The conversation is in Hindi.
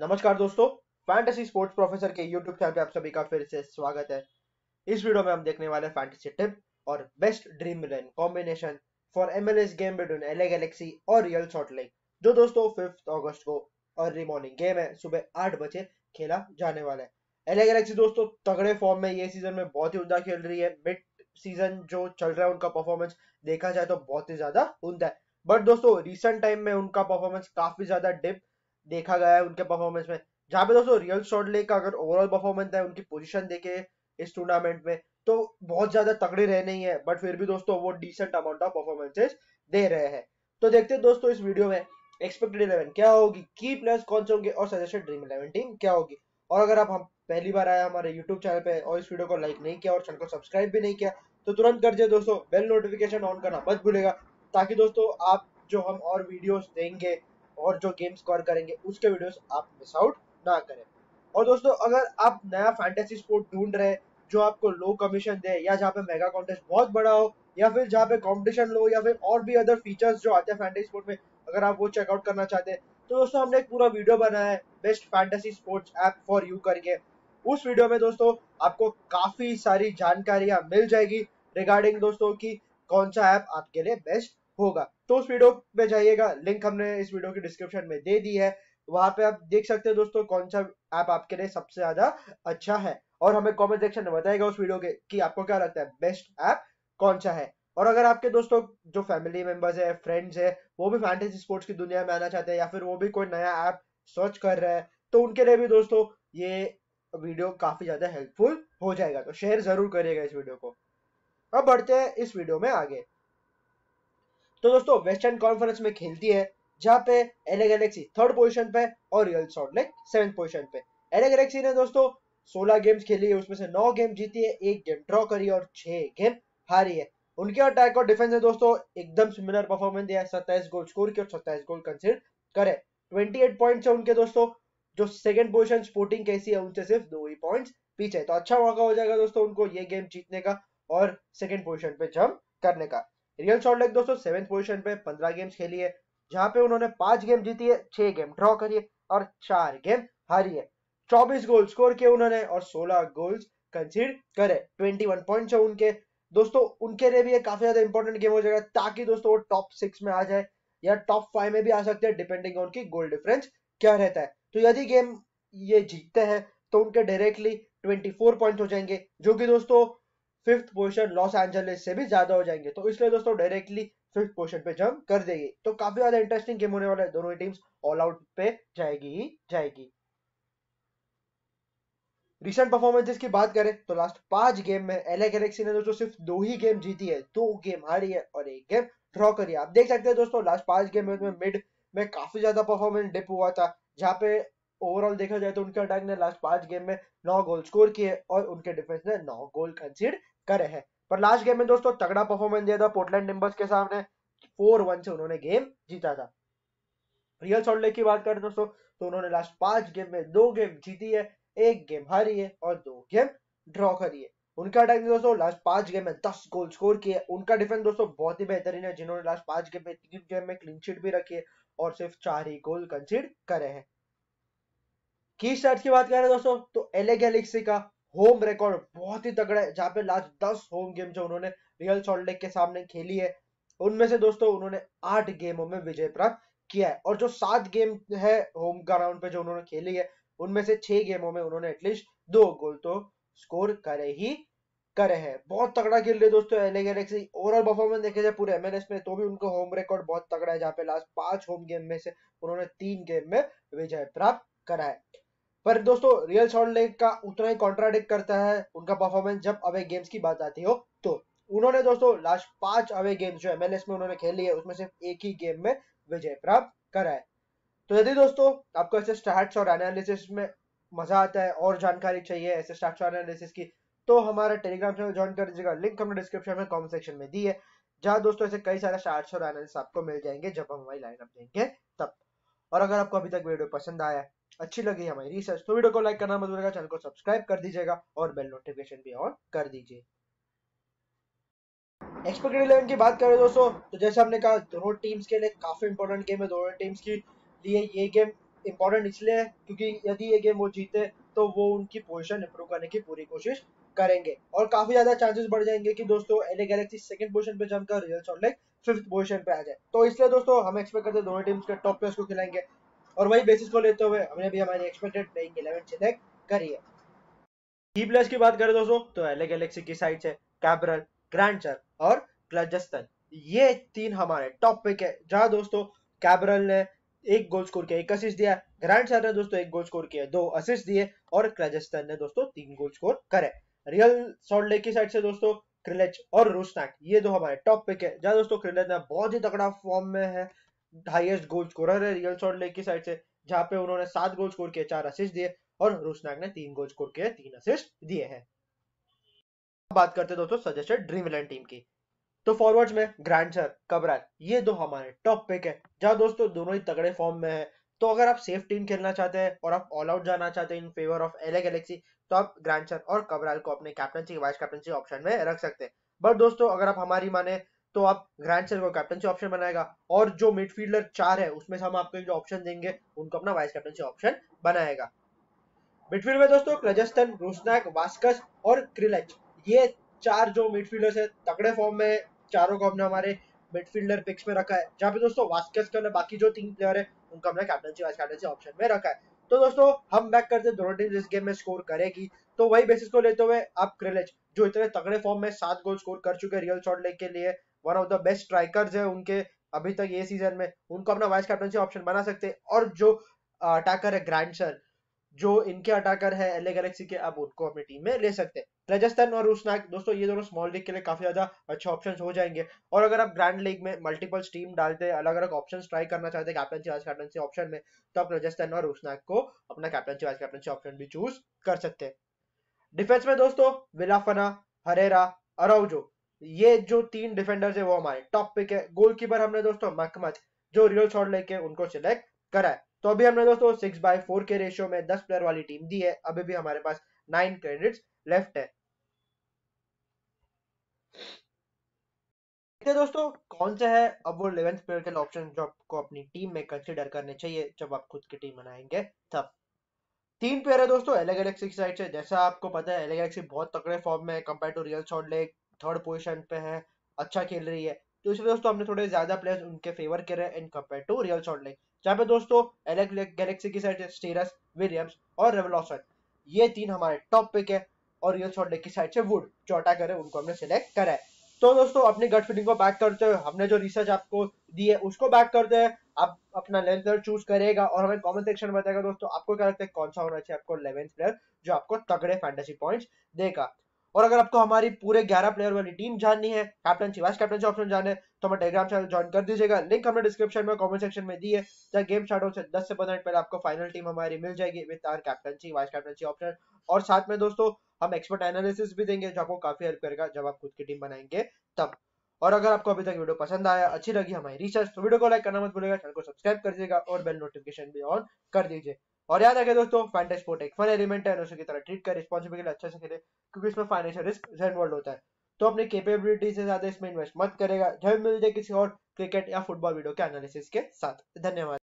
नमस्कार दोस्तों फैंटेसी स्पोर्ट्स प्रोफेसर के यूट्यूब चैनल पे आप सभी का फिर से स्वागत है इस वीडियो में हम देखने वाले फैंटेसी टिप और best Dream eleven combination for M L S game between L A Galaxy और रियल शॉर्ट लेग जो दोस्तों फिफ्थ ऑगस्ट को अर्ली मॉर्निंग गेम है सुबह आठ बजे खेला जाने वाला है एल ए गैलेक्सी दोस्तों तगड़े फॉर्म में ये सीजन में बहुत ही उमदा खेल रही है मिड सीजन जो चल रहा है उनका परफॉर्मेंस देखा जाए तो बहुत ही ज्यादा उमदा है बट दोस्तों रिसेंट टाइम में उनका परफॉर्मेंस काफी ज्यादा डिप देखा गया है उनके परफॉर्मेंस में जहां पे दोस्तों रियल लेक का अगर ओवरऑल परफॉर्मेंस है उनकी पोजिशन देखे इस टूर्नामेंट में तो बहुत ज्यादा तगड़े रहे नहीं है बट फिर भी दोस्तों वो डिसेंट अमाउंट ऑफ परफॉर्मेंसेज दे रहे हैं तो देखते हैं दोस्तों इस वीडियो में एक्सपेक्टेड इलेवन क्या होगी की प्लेयर्स कौन से होंगे और सजेशन ड्रीम इलेवन टीम क्या होगी और अगर आप हम पहली बार आए हमारे यूट्यूब चैनल पे और इस वीडियो को लाइक नहीं किया और चैनल को सब्सक्राइब भी नहीं किया तो तुरंत कर दिए दोस्तों बेल नोटिफिकेशन ऑन करना मत भूलेगा ताकि दोस्तों आप जो हम और वीडियोस देंगे और जो गेम स्कोर करेंगे उसके वीडियोस आप मिस आउट ना करें और दोस्तों अगर आप नया फैंटेसी स्पोर्ट ढूंढ रहे जो आपको लो कमीशन दे या जहाँ पे मेगा कॉन्टेस्ट बहुत बड़ा हो या फिर जहाँ पे कॉम्पिटिशन लो या फिर और भी अदर फीचर्स जो आते हैं फैंटेसी स्पोर्ट में अगर आप वो चेकआउट करना चाहते हैं तो दोस्तों हमने एक पूरा वीडियो बनाया है best fantasy sports app for you करके उस वीडियो में दोस्तों आपको काफी सारी जानकारियां मिल जाएगी रिगार्डिंग दोस्तों की कौन सा ऐप आपके लिए बेस्ट होगा तो उस वीडियो पे जाइएगा लिंक हमने इस वीडियो की डिस्क्रिप्शन में दे दी है वहां पे आप देख सकते हैं दोस्तों कौन सा ऐप आपके लिए सबसे ज्यादा अच्छा है और हमें कमेंट सेक्शन में बताएगा उस वीडियो के कि आपको क्या लगता है बेस्ट ऐप कौन सा है और अगर आपके दोस्तों जो फैमिली मेंबर्स है फ्रेंड्स है वो भी फैंटेसी स्पोर्ट्स की दुनिया में आना चाहते हैं या फिर वो भी कोई नया ऐप सर्च कर रहा है तो उनके लिए भी दोस्तों ये वीडियो काफी ज्यादा हेल्पफुल हो जाएगा तो शेयर जरूर करिएगा इस वीडियो को अब बढ़ते हैं इस वीडियो में आगे तो दोस्तों वेस्टर्न कॉन्फ्रेंस में खेलती है जहां पे एले गैलेक्सी थर्ड पोजीशन पे और Real Salt Lake seventh position पे एले गैलेक्सी ने दोस्तों सोलह गेम्स खेली है उसमें से नौ गेम जीती है एक गेम ड्रॉ करी और छह गेम हारी है उनके अटैक और डिफेंस है दोस्तों एकदम सिमिलर परफॉर्मेंस दिया है सत्ताईस गोल स्कोर की और सत्ताईस गोल कंसिडर करे एट पॉइंट है उनके दोस्तों जो सेकंड पोजीशन स्पोर्टिंग कैसी है उनसे सिर्फ दो ही पॉइंट्स पीछे तो अच्छा मौका हो जाएगा दोस्तों उनको ये गेम जीतने का और सेकंड पोजीशन पे जंप करने का रियल सॉल्ट लेक दोस्तों सेवेंथ पोजिशन पे पंद्रह गेम्स खेली है जहां पे उन्होंने पांच गेम जीती है छह गेम ड्रॉ करिए और चार गेम हारी है चौबीस गोल स्कोर किए उन्होंने और सोलह गोल्स कंसीड करे ट्वेंटी वन पॉइंट है उनके दोस्तों उनके लिए भी ये काफी ज्यादा इंपॉर्टेंट गेम हो जाएगा ताकि दोस्तों वो टॉप सिक्स में आ जाए या टॉप फाइव में भी आ सकते हैं डिपेंडिंग ऑन की गोल डिफरेंस क्या रहता है तो यदि गेम ये जीतते हैं तो उनके डायरेक्टली ट्वेंटी फोर पॉइंट हो जाएंगे जो कि दोस्तों फिफ्थ पोजिशन लॉस एंजलिस से भी ज्यादा हो जाएंगे तो इसलिए दोस्तों डायरेक्टली फिफ्थ पोजिशन पे जंप कर देगी तो काफी ज्यादा इंटरेस्टिंग गेम होने वाला है दोनों टीम्स ऑल आउट पे जाएगी ही जाएगी रिसेंट परफॉर्मेंसेस की बात करें तो लास्ट पांच गेम में एलए गैलेक्सी ने दोस्तों सिर्फ दो ही गेम जीती है दो गेम हारी है और एक गेम ड्रॉ करी है आप देख सकते हैं दोस्तों लास्ट पांच गेम में मिड में काफी ज्यादा परफॉर्मेंस डिप हुआ था जहां पे ओवरऑल देखा जाए तो उनके अटैक ने लास्ट पांच गेम में नौ गोल स्कोर किए और उनके डिफेंस ने नौ गोल कंसीड कर रहे हैं पर लास्ट गेम में दोस्तों तगड़ा परफॉर्मेंस दिया था पोर्टलैंड टिम्बर्स के सामने फोर वन से उन्होंने गेम जीता था रियल सॉल्ट लेक की बात करें दोस्तों तो उन्होंने लास्ट पांच गेम में दो गेम जीती है एक गेम हारी है और दो गेम ड्रॉ करी है उनका अटैक दोस्तों लास्ट पांच गेम में दस गोल स्कोर किए उनका डिफेंस दोस्तों बहुत ही बेहतरीन है जिन्होंने लास्ट पांच गेम में तीन गेम में क्लीन शीट भी रखी है और सिर्फ चार ही गोल कंसीड करे हैं की स्टार्ट की बात करें दोस्तों तो एले गैलेक्सी का होम रिकॉर्ड बहुत ही तगड़ा है जहां पे लास्ट दस होम गेम जो उन्होंने रियल सॉल्ट लेक के सामने खेली है उनमें से दोस्तों उन्होंने आठ गेमों में विजय प्राप्त किया है और जो सात गेम है होम ग्राउंड पे जो उन्होंने खेली है उनमें से छह गेमों में उन्होंने एटलीस्ट दो गोल तो स्कोर करे ही करे हैं बहुत तगड़ा खेल रहे दोस्तों एल गैलेक्सी ओवरऑल परफॉर्मेंस देखे जाए पूरे एमएनएस में तो भी उनका होम रिकॉर्ड बहुत तगड़ा है जहाँ पे लास्ट पांच होम गेम में से उन्होंने तीन गेम में विजय प्राप्त करा है पर दोस्तों रियल सॉल्ट लेक का उतना ही कॉन्ट्राडिक्ट करता है उनका परफॉर्मेंस जब अवे गेम्स की बात आती हो तो उन्होंने दोस्तों लास्ट पांच अवे गेम्स जो एमएलएस में उन्होंने खेली है उसमें सिर्फ एक ही गेम में विजय प्राप्त करा है तो यदि दोस्तों आपको ऐसे स्टार्ट और एनालिसिस में मजा आता है और जानकारी चाहिए ऐसे स्टार्ट और एनालिसिस की तो हमारा टेलीग्राम चैनल ज्वाइन कर दीजिएगा लिंक हमने डिस्क्रिप्शन में कॉमेंट सेक्शन में दी है जहाँ दोस्तों ऐसे कई सारे स्टार्ट और एनालिसिस आपको मिल जाएंगे जब हम हमारी लाइनअप देंगे तब और अगर आपको अभी तक वीडियो पसंद आया अच्छी लगी हमारी रिसर्च तो वीडियो को लाइक करना मत भूलिएगा चैनल को सब्सक्राइब कर दीजिएगा और बेल नोटिफिकेशन भी ऑन कर दीजिए एक्सपेक्टेड इलेवन की बात करें दोस्तों तो जैसे हमने कहा दोनों टीम्स के लिए काफी इंपॉर्टेंट गेम है दोनों टीम्स के लिए ये गेम इंपॉर्टेंट इसलिए है क्योंकि यदि ये गेम वो जीते तो वो उनकी पोजीशन इंप्रूव करने की पूरी कोशिश करेंगे और काफी ज्यादा चांसेस बढ़ जाएंगे कि दोस्तों एलए गैलेक्सी सेकंड पोजीशन पे जमकर Real Salt Lake fifth position पे आ जाए तो इसलिए दोस्तों हम एक्सपेक्ट करते हैं दोनों टीम्स के टॉप प्लेयर्स को खिलाएंगे और वही बेसिस को लेते हुए हमने भी हमारी एक्सपेक्टेड प्लेइंग इलेवन सिलेक्ट करी है की प्लेयर्स की बात करें दोस्तों तो एले गैलेक्सी की साइड से कैबरल ग्रांचर और क्लजस्तन ये तीन हमारे टॉप पिक है जहां दोस्तों कैबरल ने एक गोल स्कोर किया एक असिस्ट दिया ग्रांड सर ने दोस्तों एक गोल स्कोर किया दो असिस्ट दिए और क्लजस्तन ने दोस्तों तीन गोल स्कोर करे रियल सॉल्ट लेक की साइड से दोस्तों क्रिलेच और रूसनाट ये दो हमारे टॉप पिक है जहां दोस्तों क्रिलेच ने बहुत ही तगड़ा फॉर्म में है हाईएस्ट गोल स्कोर है रियल सॉल्ट लेक की साइड से जहां पे उन्होंने सात गोल स्कोर किए चार असिस्ट दिए और रूसनाग ने तीन गोल स्कोर किए तीन असिस्ट दिए हैं बात करते हैं दोस्तों सजेस्टेड ड्रीम इलेवन टीम की तो फॉरवर्ड्स में ग्रैंड सर कबराल ये दो हमारे टॉप पिक है जहां दोस्तों दोनों ही तगड़े फॉर्म में है तो अगर आप सेफ टीम खेलना चाहते हैं और आप ऑल आउट जाना चाहते हैं in favour of L A Galaxy तो आप ग्रैंड सर और कबराल को अपने कैप्टनसी वाइस कैप्टनसी ऑप्शन में रख सकते हैं बट दोस्तों अगर आप हमारी माने तो आप ग्रैंड सर को कैप्टनसी ऑप्शन बनाएगा और जो मिडफील्डर चार है उसमें से हम आपको जो ऑप्शन देंगे उनको अपना वाइस कैप्टनसी ऑप्शन बनाएगा मिडफील्ड में दोस्तों क्रजस्तन रोसनैक वास्कस और क्रिलच ये चार जो मिडफील्डर्स है तगड़े फॉर्म में चारों को हमने हमारे मिडफील्डर पिक्स में रखा है जहाँ पे दोस्तों वास्कस के बाकी जो तीन प्लेयर है उनको हमने कैप्टनसी वाइस कैप्टनसी ऑप्शन में रखा है तो दोस्तों हम बैक करते हैं दोनों टीम इस गेम में स्कोर करेगी तो वही बेसिस को लेते हुए आप क्रिलच जो इतने तगड़े फॉर्म में सात गोल स्कोर कर चुके रियल शॉट लेग के लिए one of the best strikers है उनके अभी तक ये सीजन में उनको अपना वाइस कैप्टनसी ऑप्शन बना सकते हैं और जो अटैकर है ग्रैंड सर जो इनके अटैकर है एलए गैलेक्सी के अब उनको अपनी टीम में ले सकते हैं राजस्थान और रूसनाक दोस्तों ये दोनों स्मॉल लीग के लिए काफी ज्यादा अच्छे ऑप्शंस हो जाएंगे और अगर आप ग्रैंड लीग में मल्टीपल टीम डालते हैं अलग अलग ऑप्शन ट्राई करना चाहते हैं कैप्टनशी वाइस कैप्टनशी ऑप्शन में तो आप राजस्थान और रूसनाक को अपना कैप्टनशी वाइस कैप्टनशी ऑप्शन भी चूज कर सकते हैं डिफेंस में दोस्तों विलाफना हरेरा अराउजो ये जो तीन डिफेंडर्स है वो हमारे टॉप पिक है गोलकीपर हमने दोस्तों मकमच जो रियल शॉट लेके उनको सिलेक्ट करा है तो अभी हमने दोस्तों सिक्स बाय फोर के रेशियो में दस प्लेयर वाली टीम दी है अभी भी हमारे पास नाइन क्रेडिट्स लेफ्ट है दोस्तों कौन से है अब वो इलेवेंथ प्लेयर के ऑप्शन जो आपको अपनी टीम में कंसिडर करने चाहिए जब आप खुद की टीम बनाएंगे तब तीन प्लेयर है दोस्तों अलग अलग सिक्स साइड से जैसा आपको पता है अलग अलग बहुत तकड़े फॉर्म में compare to Real Salt Lake third position पे है अच्छा खेल रही है तो इसलिए दोस्तों हमने थोड़े ज्यादा प्लेयर्स उनके फेवर करे in compare to Real Salt Lake जहाँ पे दोस्तों एलेक् गैलेक्सी की साइड स्टेरस विलियम्स और रेवलॉसन ये तीन हमारे टॉप पिक है और रियल शॉर्ट लेक की साइड से वुड चौटा करे उनको हमने सिलेक्ट करा है तो दोस्तों अपनी गट फीलिंग को बैक करते हुए हमने जो रिसर्च आपको दी है उसको बैक करते हैं आप अपना लेंथ प्लेयर चूज करेगा और हमें कमेंट सेक्शन में बताएगा दोस्तों आपको क्या लगता है कौन सा होना चाहिए आपको इलेवेंथ प्लेयर जो आपको तगड़े फैंटेसी पॉइंट्स देगा और अगर आपको हमारी पूरे ग्यारह प्लेयर वाली टीम जाननी है कैप्टन शिवाज कैप्टन से ऑप्शन जाने तो हमारे टेलीग्राम चैनल ज्वाइन कर दीजिएगा लिंक हमने डिस्क्रिप्शन में कमेंट सेक्शन में दी है जहाँ गेम स्टार्ट होते दस से पंद्रह मिनट पहले आपको फाइनल टीम हमारी मिल जाएगी with our captaincy vice captaincy option और साथ में दोस्तों हम एक्सपर्ट एनालिसिस भी देंगे जो आपको काफी हेल्प करेगा जब आप खुद की टीम बनाएंगे तब और अगर आपको अभी तक वीडियो पसंद आया अच्छी लगी हमारी रिसर्च तो वीडियो को लाइक करना मत भूलिएगा चैनल को सब्सक्राइब कर दीजिएगा और बेल नोटिफिकेशन भी ऑन कर दीजिए और याद रखे दोस्तों फैंटा स्पोर्ट एक फन एलिमेंट है उसकी तरह ट्रीट कर रिस्पॉन्सिबिलिटी अच्छे से खेले क्योंकि इसमें फाइनेंशियल रिस्क इन्वॉल्व होता है तो अपनी कैपेबिलिटी से ज्यादा इसमें इन्वेस्ट मत करेगा जब मिल जाए किसी और क्रिकेट या फुटबॉल वीडियो के एनालिसिस के साथ धन्यवाद